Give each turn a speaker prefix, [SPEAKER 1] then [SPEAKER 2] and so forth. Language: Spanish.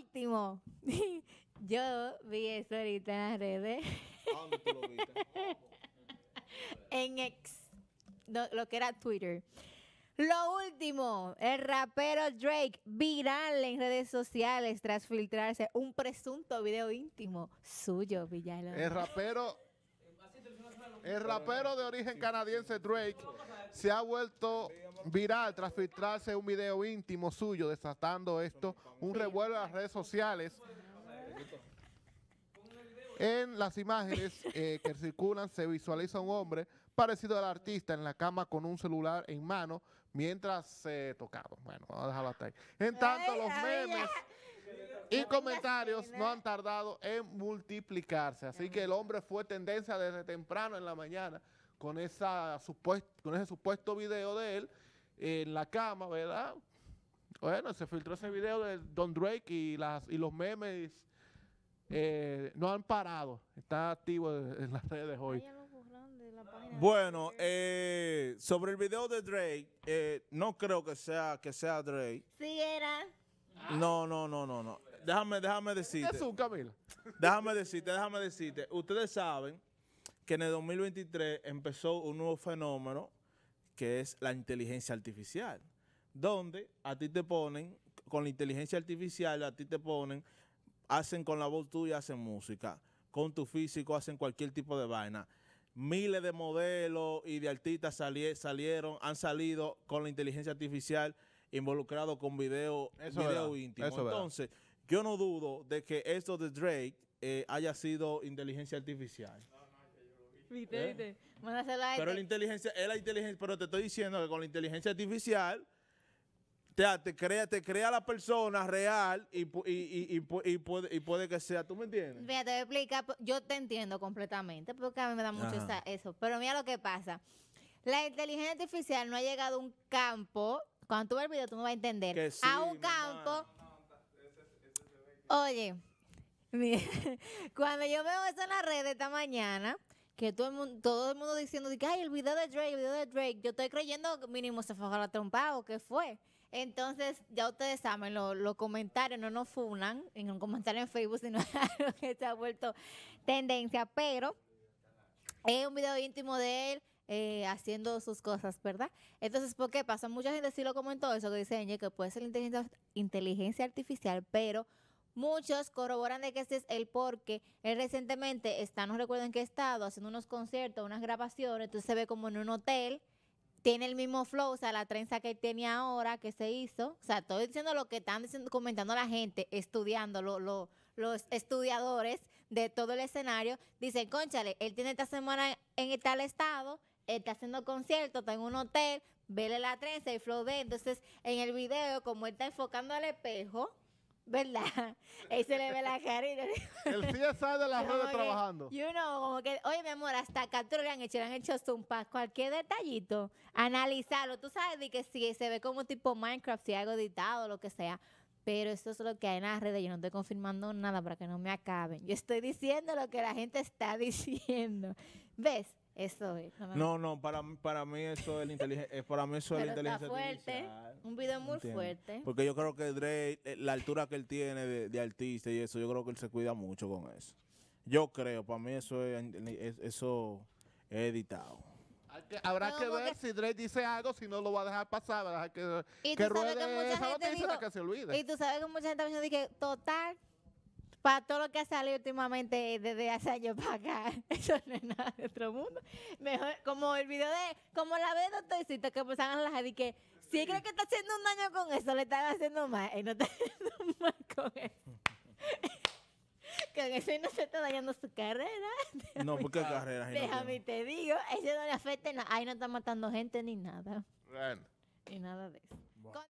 [SPEAKER 1] último, yo vi eso ahorita en las redes. en ex, lo que era Twitter. Lo último, el rapero Drake viral en redes sociales tras filtrarse un presunto video íntimo suyo, Villalobos. El rapero
[SPEAKER 2] el rapero de origen canadiense Drake se ha vuelto viral tras filtrarse un video íntimo suyo desatando esto, un revuelo en las redes sociales. En las imágenes eh, que circulan se visualiza un hombre parecido al artista en la cama con un celular en mano mientras se tocaba. Bueno, vamos a dejarlo hasta ahí. En tanto, los memes y comentarios no han tardado en multiplicarse. Así que el hombre fue tendencia desde temprano en la mañana con, esa supuesto, con ese supuesto video de él en la cama, ¿verdad? Bueno, se filtró ese video de Don Drake y, las, y los memes eh, no han parado. Está activo en
[SPEAKER 3] las redes hoy. Bueno, eh, sobre el video de Drake, eh, no creo que sea que sea Drake.
[SPEAKER 1] Sí era.
[SPEAKER 3] No, no, no, no, no. Déjame, déjame decirte. Es un Camila. Déjame decirte, déjame decirte. Ustedes saben que en el 2023 empezó un nuevo fenómeno que es la inteligencia artificial, donde a ti te ponen, con la inteligencia artificial, a ti te ponen, hacen con la voz tuya, hacen música, con tu físico, hacen cualquier tipo de vaina. Miles de modelos y de artistas salieron, han salido con la inteligencia artificial involucrado con video, video íntimo. Entonces, yo no dudo de que esto de Drake eh, haya sido inteligencia artificial.
[SPEAKER 1] ¿Eh? Pero este. la
[SPEAKER 3] inteligencia, es la inteligencia, pero te estoy diciendo que con la inteligencia artificial te, te crea, crea la persona real y, puede, que sea, ¿tú me entiendes?
[SPEAKER 1] Mira, te voy a explicar, yo te entiendo completamente, porque a mí me da mucho eso. Pero mira lo que pasa. La inteligencia artificial no ha llegado a un campo, cuando tú veas el video tú me vas a entender, a un campo... Oye, mira, cuando yo veo eso en las redes esta mañana, que todo el mundo, todo el mundo diciendo que ay el video de Drake, el video de Drake, yo estoy creyendo mínimo se fue a la trompa o qué fue. Entonces, ya ustedes saben, los comentarios no nos funan en un comentario en Facebook, sino que se ha vuelto tendencia, pero es un video íntimo de él. Eh, haciendo sus cosas, ¿verdad? Entonces, ¿por qué pasa? Mucha gente sí lo comentó eso que dice que puede ser inteligencia, inteligencia artificial, pero Muchos corroboran de que este es el porque él recientemente está, no recuerdo en qué estado, haciendo unos conciertos, unas grabaciones, entonces se ve como en un hotel, tiene el mismo flow, o sea, la trenza que tenía ahora, que se hizo. O sea, todo diciendo lo que están diciendo, comentando la gente, estudiando, los estudiadores de todo el escenario, dicen, conchale, él tiene esta semana en, tal estado, está haciendo conciertos, está en un hotel, vele la trenza y flow de. Entonces, en el video, como él está enfocando al espejo, ¿Verdad? Ahí se le ve la cara El
[SPEAKER 2] CSI de las redes trabajando. Y
[SPEAKER 1] uno como que, oye, mi amor, hasta captura le han hecho, le han hecho zumpas, cualquier detallito, analizarlo. Tú sabes de que si se ve como tipo Minecraft, si algo editado, lo que sea. Pero eso es lo que hay en las redes. Yo no estoy confirmando nada para que no me acaben. Yo estoy diciendo lo que la gente está diciendo. ¿Ves? Eso es. No,
[SPEAKER 3] no, para, para mí eso es la inteligencia, eh, para mí eso es la inteligencia fuerte,
[SPEAKER 1] un video muy fuerte.
[SPEAKER 3] Porque yo creo que Dre, eh, la altura que él tiene de, de, artista y eso, yo creo que él se cuida mucho con eso. Yo creo, para mí eso es, eso editado.
[SPEAKER 1] habrá que ver si
[SPEAKER 2] Dre dice algo, si no lo
[SPEAKER 1] va a dejar pasar,
[SPEAKER 2] Que, ¿Y que, que, se Y tú
[SPEAKER 1] sabes que mucha gente me dice que total, para todo lo que ha salido últimamente desde hace años para acá, eso no es nada de otro mundo. Mejor, como el video de, como la vez de Doctorcito, que pasaban las y que si cree que está haciendo un daño con eso, le están haciendo mal, y no está haciendo mal con eso. con eso y no se está dañando su carrera. no, porque carrera? Déjame te digo, eso no le afecta nada. Ahí no está matando gente ni nada. Bueno. Ni nada de eso.